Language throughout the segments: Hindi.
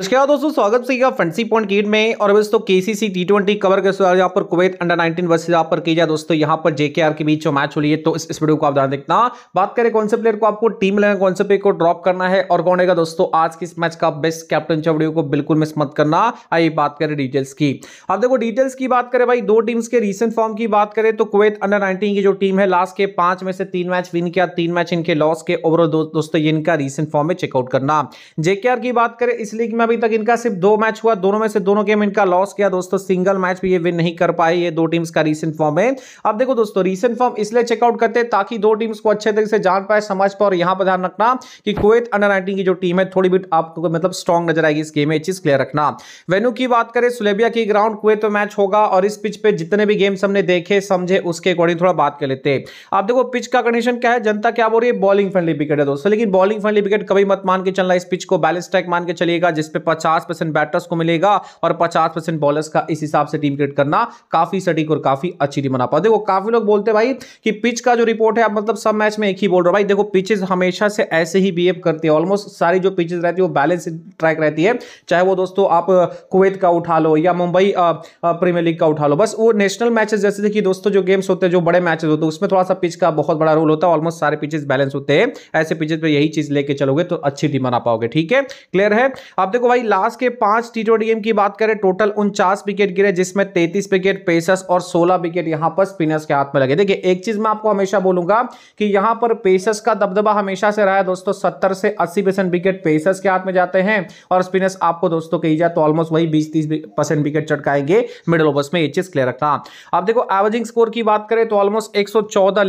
इसके बाद दोस्तों स्वागत से फंसी पॉइंट गेट में और दोस्तों केसीसी टी ट्वेंटी कवर के यहाँ पर कुवैत अंडर 19 वर्सेस यहाँ पर की जाए दोस्तों यहाँ पर जेकेआर के बीच जो मैच हो रही है तो इस, इस वीडियो को आप ध्यान देखना बात करें कौन से प्लेयर को आपको टीम लेना कौन से प्लेयर को ड्रॉप करना है और कौन रहेगा दोस्तों आज के इस मैच का बेस्ट कैप्टन जो वीडियो को बिल्कुल मिस मत करना आई बात करें डिटेल्स की अब देखो डिटेल्स की बात करें भाई दो टीम्स के रिसेंट फॉर्म की बात करें तो कुवैत अंडर नाइनटीन की जो टीम है लास्ट के पांच में से तीन मैच विन किया तीन मैच इनके लॉस के ओवरऑल दोस्तों इनका रिसेंट फॉर्म में चेकआउट करना जेके की बात करें इस लीग में अभी तक इनका सिर्फ दो मैच हुआ दोनों में से दोनों गेम इनका लॉस किया दोस्तों सिंगल मैच भी ये विन नहीं कर पाए ये दो टीम्स का रीसेंट फॉर्म है अब देखो दोस्तों रीसेंट फॉर्म इसलिए चेकआउट करते हैं ताकि दो टीम्स को अच्छे तरीके से जान पाए समझ पाए और यहां पर ध्यान रखना कि कुवैत अंडर नाइनटीन की जो टीम है थोड़ी बिट आपको मतलब स्ट्रॉन्ग नजर आएगी इस गेम में चीज क्लियर रखना वेन्यू की बात करें सुलेबिया की ग्राउंड कुवैत में मैच होगा और इस पिच पे जितने भी गेम्स हमने देखे समझे उसके अकॉर्डिंग थोड़ा बात कर लेते हैं आप देखो पिच का कंडीशन क्या है जनता क्या बोल रही है बॉलिंग फ्रेंडली विकेट है दोस्तों लेकिन बॉलिंग फ्रेंडली विकेट कभी मत मान के चलना इस पिच को बैलेंस ट्रैक मान के चलिएगा जिसपे पचास परसेंट बैटर्स को मिलेगा और पचास परसेंट बॉलर्स का इस हिसाब से टीम क्रिएट करना काफी सटीक और काफी अच्छी टीम बना पाओ देखो काफी लोग बोलते हैं भाई कि पिच का जो रिपोर्ट है आप मतलब सब मैच में एक ही बोल रहा हो भाई देखो पिचेस हमेशा से ऐसे ही बिहेव करते हैं ऑलमोस्ट सारी जो पिचेस रहती है वो बैलेंस ट्रैक रहती है चाहे वो दोस्तों आप कुवैत का उठा लो या मुंबई प्रीमियर लीग का उठा लो बस वो नेशनल मैचेस जैसे देखिए दोस्तों जो गेम्स होते हैं जो बड़े मैचेस होते हैं उसमें थोड़ा सा पिच का बहुत बड़ा रोल होता है ऑलमोस्ट सारे पिचेस बैलेंस होते हैं ऐसे पिचेस पर यही चीज लेके चलोगे तो अच्छी टीम बना पाओगे ठीक है क्लियर है आप देखो भाई लास्ट के पांच टी ट्वेंटी गेम की बात करें टोटल उनचास विकेट गिरे जिसमें तैतीस विकेट पेसर्स और सोलह विकेट यहां पर स्पिनर्स के हाथ में लगे देखिए एक चीज मैं आपको हमेशा बोलूंगा कि यहां पर पेसर्स का दबदबा हमेशा से रहा है दोस्तों सत्तर से अस्सी परसेंट विकेट पेसर्स के हाथ में जाते हैं और स्पिनर्स आपको दोस्तों कही जाए तो ऑलमोस्ट वही बीस तीस परसेंट विकेट चटकाएंगे मिडल ओवर्स में ये चीज क्लियर रखना अब देखो एवरेजिंग स्कोर की बात करें तो ऑलमोस्ट एक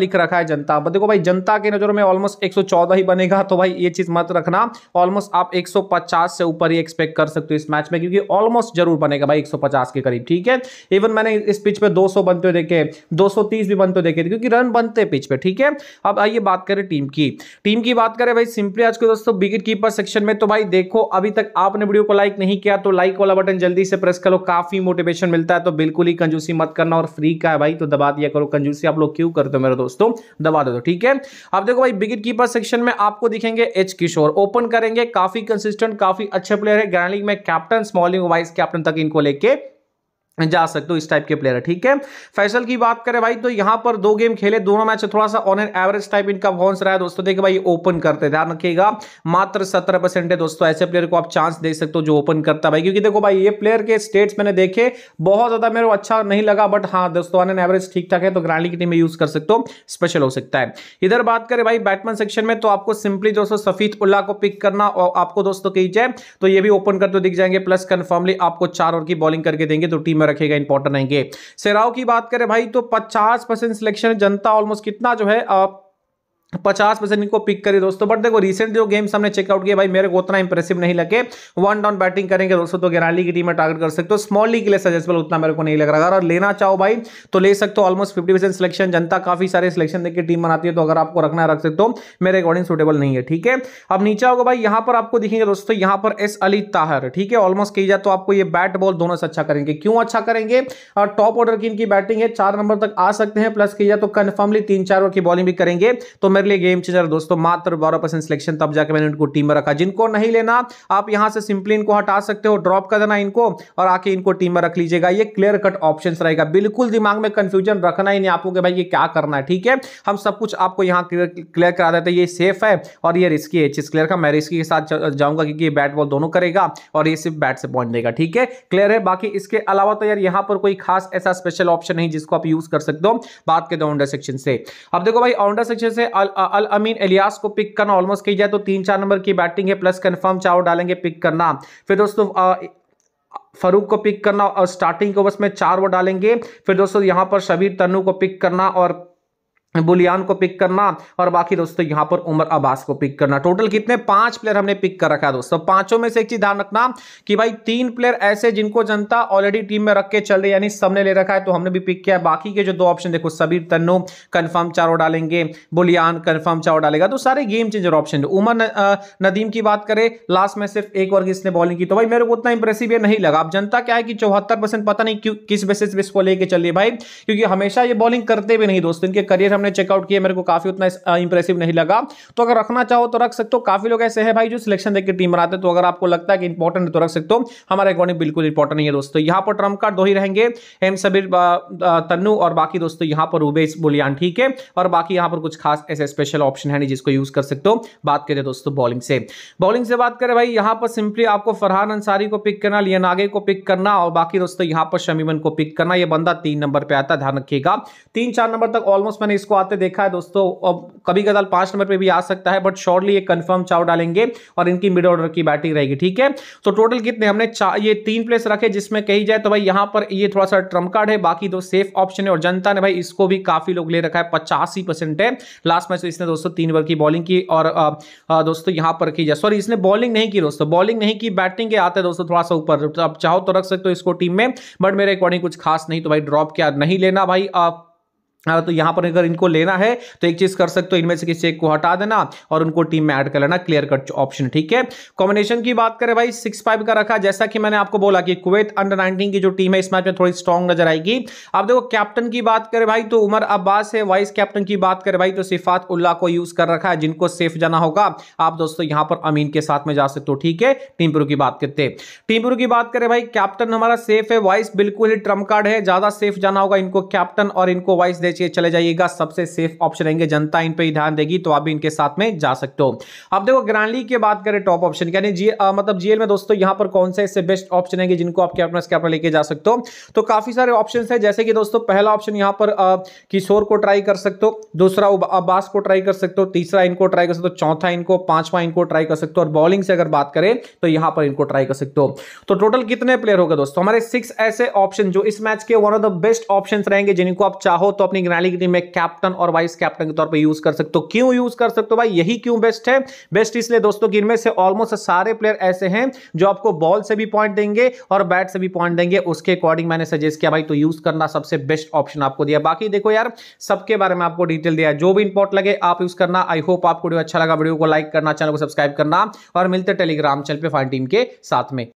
लिख रखा है जनता देखो भाई जनता के नजरों में ऑलमोस्ट एक ही बनेगा तो भाई ये चीज मत रखना ऑलमोस्ट आप एक से ऊपर एक्सपेक्ट कर सकते हो इस मैच में क्योंकि ऑलमोस्ट जरूर बनेगा भाई 150 के करीब ठीक है इवन मैंने इस पिच पे 200 बनते हुए देखे 230 भी बनते हुए देखे क्योंकि रन बनते हैं पिच पे ठीक है अब आइए बात करें टीम की टीम की बात करें भाई सिंपली आज के दोस्तों विकेट कीपर सेक्शन में तो भाई देखो अभी तक आपने वीडियो को लाइक नहीं किया तो लाइक वाला बटन जल्दी से प्रेस करो काफी मोटिवेशन मिलता है तो बिल्कुल ही कंजूसी मत करना और फ्री का है भाई तो दबा दिया करो कंजूसी आप लोग क्यों करते हो मेरे दोस्तों दबा दो ठीक है अब देखो भाई विकेट कीपर सेक्शन में आपको दिखेंगे एच किशोर ओपन करेंगे काफी कंसिस्टेंट काफी अच्छे प्लेयर ओपनर है ग्रैंड लीग में कैप्टन स्मॉलिंग वाइस कैप्टन तक इनको लेके जा सकते हो इस टाइप के प्लेयर है ठीक है फैसल की बात करें भाई तो यहां पर दो गेम खेले दोनों मैच थोड़ा सा ऑन एन एवरेज टाइप इनका बाउंस रहा है दोस्तों देखिए भाई ओपन करते ध्यान रखिएगा मात्र सत्रह परसेंट है दोस्तों ऐसे प्लेयर को आप चांस दे सकते हो जो ओपन करता है भाई क्योंकि देखो भाई ये प्लेयर के स्टेट्स मैंने देखे बहुत ज्यादा मेरे को अच्छा नहीं लगा बट हाँ दोस्तों ऑन एवरेज ठीक ठाक है तो ग्रांडी की टीम में यूज कर सकते हो स्पेशल हो सकता है इधर बात करें भाई बैटमैन सेक्शन में तो आपको सिंपली दोस्तों सफीत उल्लाह को पिक करना और आपको दोस्तों कही जाए तो ये भी ओपन करते तो दिख जाएंगे प्लस कन्फर्मली आपको चार ओवर की बॉलिंग करके देंगे तो टीम रखेगा इंपॉर्टेंट रहेंगे सेराव की बात करें भाई तो पचास परसेंट सिलेक्शन जनता ऑलमोस्ट कितना जो है आप पचास परसेंट इनको पिक करिए दोस्तों बट देखो रिसेंट जो गेम्स हमने चेकआउट किया भाई मेरे को उतना इंप्रेसिव नहीं लगे वन डाउन बैटिंग करेंगे दोस्तों तो गैराली की टीम में टारगेट कर सकते हो स्मॉल लीग के लिए सजेस्टबल उतना मेरे को नहीं लग रहा अगर लेना चाहो भाई तो ले सकते हो ऑलमोस्ट फिफ्टी परसेंट सिलेक्शन जनता काफी सारे सिलेक्शन देखिए टीम बनाती है तो अगर आपको रखना रख सकते हो मेरे अकॉर्डिंग सुटेबल नहीं है ठीक है अब नीचे होगा भाई यहाँ पर आपको दिखेंगे दोस्तों यहाँ पर एस अली ताहर ठीक है ऑलमोस्ट कही जाए तो आपको ये बैट बॉल दोनों से अच्छा करेंगे क्यों अच्छा करेंगे और टॉप ऑर्डर की इनकी बैटिंग है चार नंबर तक आ सकते हैं प्लस कही जाए तो कन्फर्मली तीन चार ओवर की बॉलिंग भी करेंगे तो मेरे लिए गेम चेंजर दोस्तों मात्र बारह परसेंट सिलेक्शन तब जाके मैंने इनको टीम में रखा जिनको नहीं लेना आप यहाँ से सिंपली इनको हटा सकते हो ड्रॉप कर देना इनको और आके इनको टीम में रख लीजिएगा ये क्लियर कट ऑप्शन रहेगा बिल्कुल दिमाग में कंफ्यूजन रखना ही नहीं आपको भाई ये क्या करना है ठीक है हम सब कुछ आपको यहाँ क्लियर करा देते हैं ये सेफ है और ये रिस्की है चीज क्लियर का मैं रिस्की के साथ जाऊंगा क्योंकि ये बैट बॉल दोनों करेगा और ये सिर्फ बैट से पॉइंट देगा ठीक है क्लियर है बाकी इसके अलावा तो यार यहाँ पर कोई खास ऐसा स्पेशल ऑप्शन नहीं जिसको आप यूज कर सकते हो बात करते हैं ऑनडर सेक्शन से अब देखो भाई ऑनडर सेक्शन से अल अमीन एलियास को पिक करना ऑलमोस्ट की जाए तो तीन चार नंबर की बैटिंग है प्लस कंफर्म चाव डालेंगे पिक करना फिर दोस्तों फरूक को पिक करना और स्टार्टिंग के ओवर्स में चार वो डालेंगे फिर दोस्तों यहाँ पर शबीर तनु को पिक करना और बुलियान को पिक करना और बाकी दोस्तों यहां पर उमर अब्बास को पिक करना टोटल कितने पांच प्लेयर हमने पिक कर रखा है दोस्तों पांचों में से एक चीज ध्यान रखना कि भाई तीन प्लेयर ऐसे जिनको जनता ऑलरेडी टीम में रख के चल रही यानी सबने ले रखा है तो हमने भी पिक किया है बाकी के जो दो ऑप्शन देखो सबीर तन्नू कन्फर्म चारों डालेंगे बुलियान कन्फर्म चारों डालेगा तो सारे game changer option Umar Nadeem की बात करें लास्ट में सिर्फ एक और इसने बॉलिंग की तो भाई मेरे को उतना इंप्रेसिव यह नहीं लगा अब जनता क्या है कि चौहत्तर पता नहीं किस बेसिस पे इसको लेके चल रही है भाई क्योंकि हमेशा ये बॉलिंग करते भी नहीं दोस्तों इनके करियर हमने चेकआउट किया मेरे को काफी उतना इंप्रेसिव नहीं लगा तो अगर रखना चाहो तो रख सकते हो काफी लोग ऐसे है भाई जो सिलेक्शन देकर टीम बनाते तो अगर आपको लगता है कि इंपॉर्टेंट है तो रख सकते हो हमारे अकॉर्डिंग बिल्कुल इंपॉर्टेंट नहीं है दोस्तों यहाँ पर ट्रम्प कार्ड दो ही रहेंगे एम सबीर तन्नू और बाकी दोस्तों यहाँ पर उबेस बुलियान ठीक है और बाकी यहाँ पर कुछ खास ऐसे स्पेशल ऑप्शन है जिसको यूज कर सकते हो बात करें दोस्तों बॉलिंग से बॉलिंग से बात करें भाई यहाँ पर सिंपली आपको फरहान अंसारी को पिक करना लिया नागे को पिक करना और बाकी दोस्तों यहाँ पर शमीमन को पिक करना यह बंदा तीन नंबर पे आता है ध्यान रखिएगा तीन चार नंबर तक ऑलमोस्ट मैंने इसको इसको आते देखा है दोस्तों अब कभी कदाल पांच नंबर पे भी आ सकता है बट शॉर्टली ये कंफर्म चाव डालेंगे और इनकी मिड ऑर्डर की बैटिंग रहेगी ठीक है तो टोटल कितने हमने ये तीन प्लेस रखे जिसमें कही जाए तो भाई यहां पर ये थोड़ा सा ट्रम्प कार्ड है बाकी दो सेफ ऑप्शन है और जनता ने भाई इसको भी काफी लोग ले रखा है पचासी परसेंट है लास्ट मैच तो इसने दोस्तों तीन ओवर की बॉलिंग की और दोस्तों यहां पर की जाए सॉरी इसने बॉलिंग नहीं की दोस्तों बॉलिंग नहीं की बैटिंग के आते दोस्तों थोड़ा सा ऊपर आप चाहो तो रख सकते हो इसको टीम में बट मेरे अकॉर्डिंग कुछ खास नहीं तो भाई ड्रॉप क्या नहीं लेना भाई हाँ, तो यहां पर अगर इनको लेना है तो एक चीज कर सकते हो इनमें से किसी एक को हटा देना और उनको टीम में ऐड कर लेना क्लियर कट ऑप्शन ठीक है कॉम्बिनेशन की बात करें भाई सिक्स फाइव का रखा जैसा कि मैंने आपको बोला कि कुवैत अंडर नाइनटीन की जो टीम है इस मैच में थोड़ी स्ट्रॉन्ग नजर आएगी अब देखो कैप्टन की बात करें भाई तो उमर अब्बास है वाइस कैप्टन की बात करें भाई तो सिफात उल्ला को यूज कर रखा है जिनको सेफ जाना होगा आप दोस्तों यहां पर अमीन के साथ में जा सकते हो ठीक है टीमपुर की बात करते टीमपुर की बात करें भाई कैप्टन हमारा सेफ है वाइस बिल्कुल ही ट्रम्प कार्ड है ज्यादा सेफ जाना होगा इनको कैप्टन और इनको वाइस बेच के चले जाइएगा सबसे सेफ ऑप्शन रहेंगे जनता इन पर ही ध्यान देगी तो आप भी इनके साथ में जा सकते हो अब देखो ग्रैंड की बात करें टॉप ऑप्शन यानी जी मतलब जीएल में दोस्तों यहाँ पर कौन से इससे बेस्ट ऑप्शन है जिनको आप कैप्टनस कैप लेके जा सकते हो तो काफी सारे ऑप्शन है जैसे कि दोस्तों पहला ऑप्शन यहाँ पर किशोर को ट्राई कर सकते हो दूसरा अब्बास को ट्राई कर सकते हो तीसरा इनको ट्राई कर सकते हो चौथा इनको पांचवा इनको ट्राई कर सकते हो और बॉलिंग से अगर बात करें तो यहाँ पर इनको ट्राई कर सकते हो तो टोटल कितने प्लेयर होगा दोस्तों हमारे सिक्स ऐसे ऑप्शन जो इस मैच के one of the best option रहेंगे जिनको आप चाहो तो अपनी निगरानी की टीम में कैप्टन और वाइस कैप्टन के तौर पर यूज कर सकते हो क्यों यूज कर सकते हो भाई यही क्यों बेस्ट है बेस्ट इसलिए दोस्तों की इनमें से ऑलमोस्ट सारे प्लेयर ऐसे हैं जो आपको बॉल से भी पॉइंट देंगे और बैट से भी पॉइंट देंगे उसके अकॉर्डिंग मैंने सजेस्ट किया भाई तो यूज करना सबसे बेस्ट ऑप्शन आपको दिया बाकी देखो यार सबके बारे में आपको डिटेल दिया जो भी इंपॉर्ट लगे आप यूज करना आई होप आपको अच्छा लगा वीडियो को लाइक करना चैनल को सब्सक्राइब करना और मिलते टेलीग्राम चैनल पे फाइन टीम के साथ में